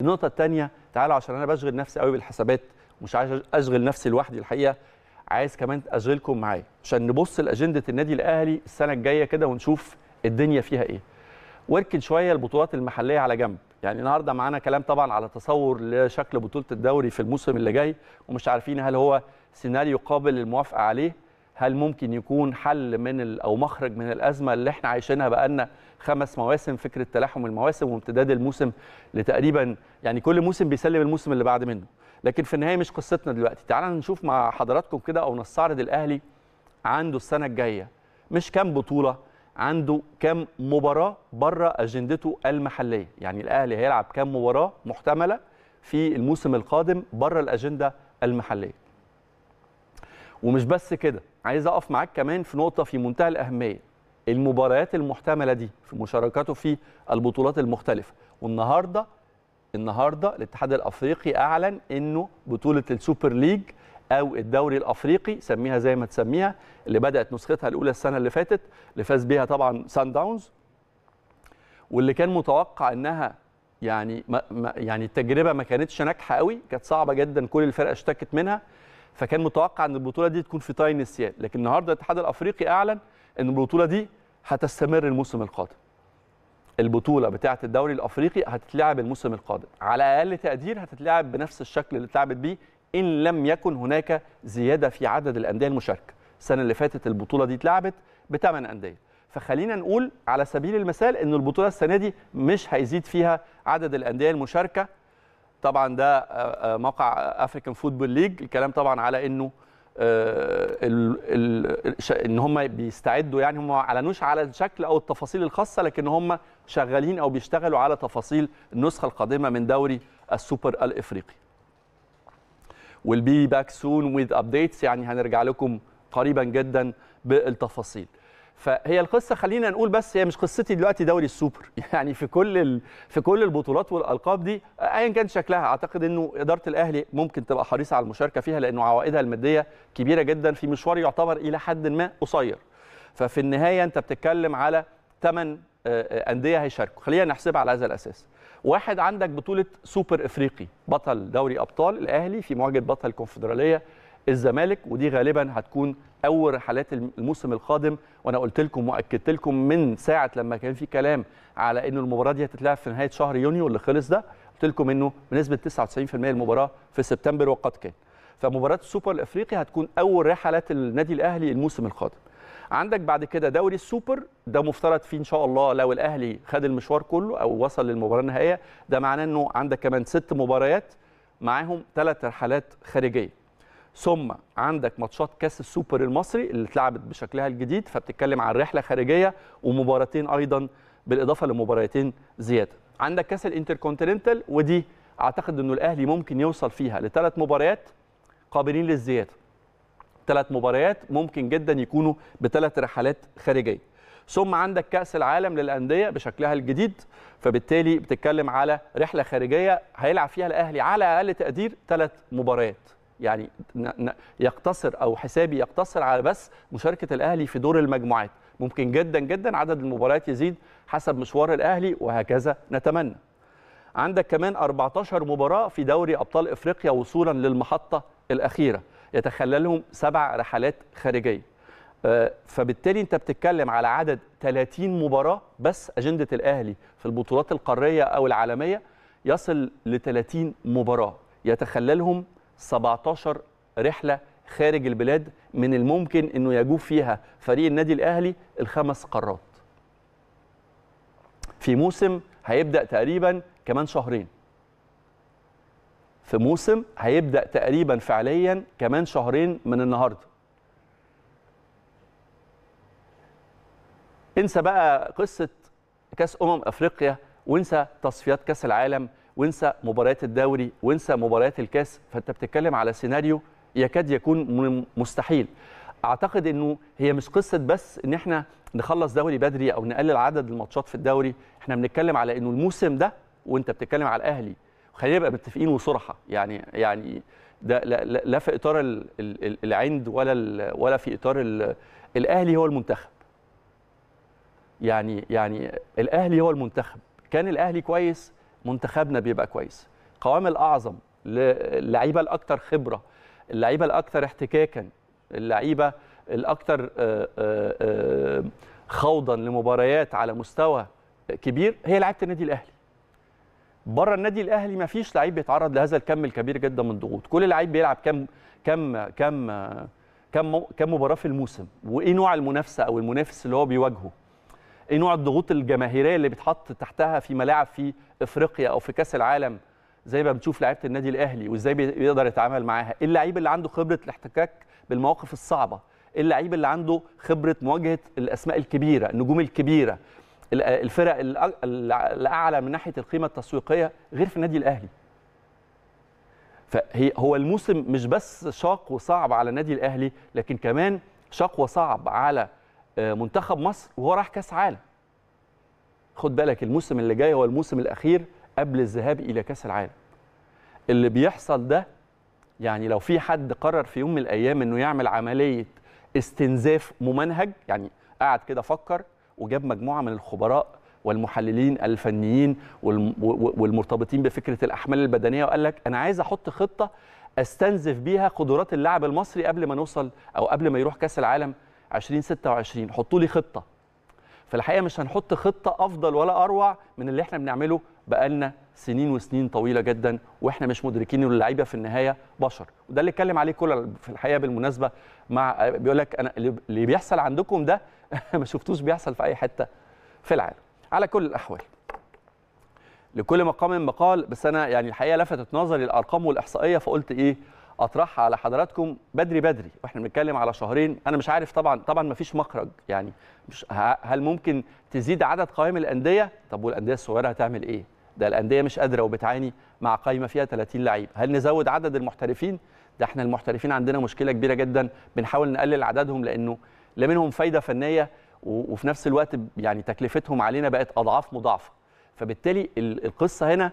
النقطه الثانيه تعالوا عشان انا بشغل نفسي قوي بالحسابات ومش عايز اشغل نفسي لوحدي الحقيقه عايز كمان اشغلكم معايا عشان نبص لاجنده النادي الاهلي السنه الجايه كده ونشوف الدنيا فيها ايه واركن شويه البطولات المحليه على جنب يعني النهارده معانا كلام طبعا على تصور لشكل بطوله الدوري في الموسم اللي جاي ومش عارفين هل هو سيناريو قابل للموافقه عليه هل ممكن يكون حل من او مخرج من الازمه اللي احنا عايشينها بقالنا خمس مواسم فكره تلاحم المواسم وامتداد الموسم لتقريبا يعني كل موسم بيسلم الموسم اللي بعد منه لكن في النهايه مش قصتنا دلوقتي تعالوا نشوف مع حضراتكم كده او نستعرض الاهلي عنده السنه الجايه مش كام بطوله عنده كام مباراه بره اجندته المحليه يعني الاهلي هيلعب كام مباراه محتمله في الموسم القادم بره الاجنده المحليه ومش بس كده عايز اقف معاك كمان في نقطه في منتهى الاهميه المباريات المحتمله دي في مشاركته في البطولات المختلفه والنهارده النهارده الاتحاد الافريقي اعلن انه بطوله السوبر ليج او الدوري الافريقي سميها زي ما تسميها اللي بدات نسختها الاولى السنه اللي فاتت اللي فاز بيها طبعا سان داونز واللي كان متوقع انها يعني ما يعني التجربه ما كانتش ناجحه قوي كانت صعبه جدا كل الفرق اشتكت منها فكان متوقع ان البطوله دي تكون في طي النسيان لكن النهارده الاتحاد الافريقي اعلن ان البطوله دي هتستمر الموسم القادم البطوله بتاعه الدوري الافريقي هتتلعب الموسم القادم على اقل تقدير هتتلعب بنفس الشكل اللي اتلعبت بيه ان لم يكن هناك زياده في عدد الانديه المشاركه السنه اللي فاتت البطوله دي اتلعبت بثمان انديه فخلينا نقول على سبيل المثال ان البطوله السنه دي مش هيزيد فيها عدد الانديه المشاركه طبعا ده آه، آه، موقع افريكان فوتبول ليج الكلام طبعا على انه آه، ان هم بيستعدوا يعني هم ما اعلنوش على الشكل او التفاصيل الخاصه لكن هم شغالين او بيشتغلوا على تفاصيل النسخه القادمه من دوري السوبر الافريقي. will be back soon with updates يعني هنرجع لكم قريبا جدا بالتفاصيل. فهي القصه خلينا نقول بس هي مش قصتي دلوقتي دوري السوبر يعني في كل ال... في كل البطولات والالقاب دي ايا كان شكلها اعتقد انه اداره الاهلي ممكن تبقى حريصه على المشاركه فيها لانه عوائدها الماديه كبيره جدا في مشوار يعتبر الى حد ما قصير ففي النهايه انت بتتكلم على ثمان آه، آه، انديه هيشاركوا خلينا نحسبها على هذا الاساس واحد عندك بطوله سوبر افريقي بطل دوري ابطال الاهلي في مواجهه بطل الكونفدراليه الزمالك ودي غالبا هتكون اول رحلات الموسم القادم وانا قلت لكم واكدت لكم من ساعه لما كان في كلام على ان المباراه دي هتتلعب في نهايه شهر يونيو اللي خلص ده قلت لكم انه بنسبه 99% المباراه في سبتمبر وقد كان فمباراه السوبر الافريقي هتكون اول رحلات النادي الاهلي الموسم القادم عندك بعد كده دوري السوبر ده مفترض فيه ان شاء الله لو الاهلي خد المشوار كله او وصل للمباراه النهائيه ده معناه انه عندك كمان ست مباريات معاهم ثلاث رحلات خارجيه ثم عندك ماتشات كاس السوبر المصري اللي اتلعبت بشكلها الجديد فبتتكلم عن رحله خارجيه ومباراتين ايضا بالاضافه لمباراتين زياده عندك كاس الانتركونتيننتال ودي اعتقد انه الاهلي ممكن يوصل فيها لثلاث مباريات قابلين للزياده ثلاث مباريات ممكن جدا يكونوا بثلاث رحلات خارجيه ثم عندك كاس العالم للانديه بشكلها الجديد فبالتالي بتتكلم على رحله خارجيه هيلعب فيها الاهلي على اقل تقدير ثلاث مباريات يعني يقتصر او حسابي يقتصر على بس مشاركه الاهلي في دور المجموعات ممكن جدا جدا عدد المباريات يزيد حسب مشوار الاهلي وهكذا نتمنى عندك كمان 14 مباراه في دوري ابطال افريقيا وصولا للمحطه الاخيره يتخللهم سبع رحلات خارجيه آه، فبالتالي انت بتتكلم على عدد 30 مباراه بس اجنده الاهلي في البطولات القاريه او العالميه يصل ل 30 مباراه يتخللهم 17 رحله خارج البلاد من الممكن انه يجوب فيها فريق النادي الاهلي الخمس قارات في موسم هيبدا تقريبا كمان شهرين في موسم هيبدا تقريبا فعليا كمان شهرين من النهارده انسى بقى قصه كاس امم افريقيا وانسى تصفيات كاس العالم وانسى مباريات الدوري وانسى مباريات الكاس فانت بتتكلم على سيناريو يكاد يكون مستحيل اعتقد انه هي مش قصه بس ان احنا نخلص دوري بدري او نقلل عدد الماتشات في الدوري احنا بنتكلم على انه الموسم ده وانت بتتكلم على الاهلي خلينا نبقى متفقين وصراحه يعني يعني ده لا, لا في اطار العند ولا ولا في اطار الاهلي هو المنتخب يعني يعني الاهلي هو المنتخب كان الاهلي كويس منتخبنا بيبقى كويس قوام الاعظم للعيبه الاكثر خبره اللعيبه الاكثر احتكاكا اللعيبه الاكثر آه، آه، آه، خوضا لمباريات على مستوى كبير هي لعيبه النادي الاهلي بره النادي الاهلي ما فيش لعيب بيتعرض لهذا الكم الكبير جدا من الضغوط كل لعيب بيلعب كم كم كم كم كم مباراه في الموسم وايه نوع المنافسه او المنافس اللي هو بيواجهه ايه نوع الضغوط الجماهيريه اللي بتحط تحتها في ملاعب في افريقيا او في كاس العالم زي ما بتشوف لعيبه النادي الاهلي وازاي بيقدر يتعامل معاها ايه اللعيب اللي عنده خبره الاحتكاك بالمواقف الصعبه ايه اللعيب اللي عنده خبره مواجهه الاسماء الكبيره النجوم الكبيره الفرق الاعلى من ناحيه القيمه التسويقيه غير في النادي الاهلي فهي هو الموسم مش بس شاق وصعب على النادي الاهلي لكن كمان شاق وصعب على آه، منتخب مصر وهو راح كاس عالم خد بالك الموسم اللي جاي هو الموسم الاخير قبل الذهاب الى كاس العالم اللي بيحصل ده يعني لو في حد قرر في يوم من الايام انه يعمل عمليه استنزاف ممنهج يعني قعد كده فكر وجاب مجموعه من الخبراء والمحللين الفنيين والمرتبطين بفكره الاحمال البدنيه وقال لك انا عايز احط خطه استنزف بيها قدرات اللاعب المصري قبل ما نوصل او قبل ما يروح كاس العالم 2026 حطوا لي خطه في الحقيقه مش هنحط خطه افضل ولا اروع من اللي احنا بنعمله بقالنا سنين وسنين طويله جدا واحنا مش مدركين ان اللعيبه في النهايه بشر وده اللي اتكلم عليه كولر في الحقيقه بالمناسبه مع بيقول لك انا اللي بيحصل عندكم ده ما شفتوش بيحصل في اي حته في العالم على كل الاحوال لكل مقام مقال بس انا يعني الحقيقه لفتت نظري الارقام والاحصائيه فقلت ايه اطرحها على حضراتكم بدري بدري واحنا بنتكلم على شهرين انا مش عارف طبعا طبعا ما فيش مخرج يعني مش هل ممكن تزيد عدد قوائم الانديه طب والانديه الصغيره هتعمل ايه ده الانديه مش قادره وبتعاني مع قائمه فيها 30 لعيب هل نزود عدد المحترفين ده احنا المحترفين عندنا مشكله كبيره جدا بنحاول نقلل عددهم لانه لا منهم فايده فنيه وفي نفس الوقت يعني تكلفتهم علينا بقت اضعاف مضاعفه فبالتالي القصه هنا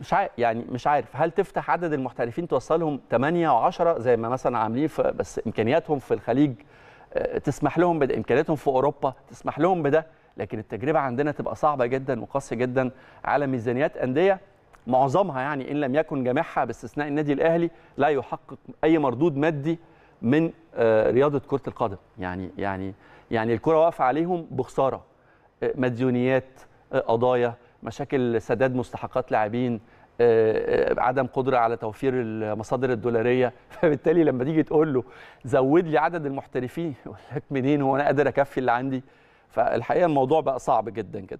مش عارف يعني مش عارف هل تفتح عدد المحترفين توصلهم 8 و10 زي ما مثلا عاملين بس امكانياتهم في الخليج آه، تسمح لهم بده امكانياتهم في اوروبا تسمح لهم بده لكن التجربه عندنا تبقى صعبه جدا وقاسيه جدا على ميزانيات انديه معظمها يعني ان لم يكن جميعها باستثناء النادي الاهلي لا يحقق اي مردود مادي من آه، رياضه كره القدم يعني يعني يعني الكره واقفه عليهم بخساره آه، مديونيات قضايا مشاكل سداد مستحقات لاعبين آه، آه، عدم قدره على توفير المصادر الدولاريه فبالتالي لما تيجي تقول له زود لي عدد المحترفين يقول لك منين انا قادر اكفي اللي عندي فالحقيقه الموضوع بقى صعب جدا جدا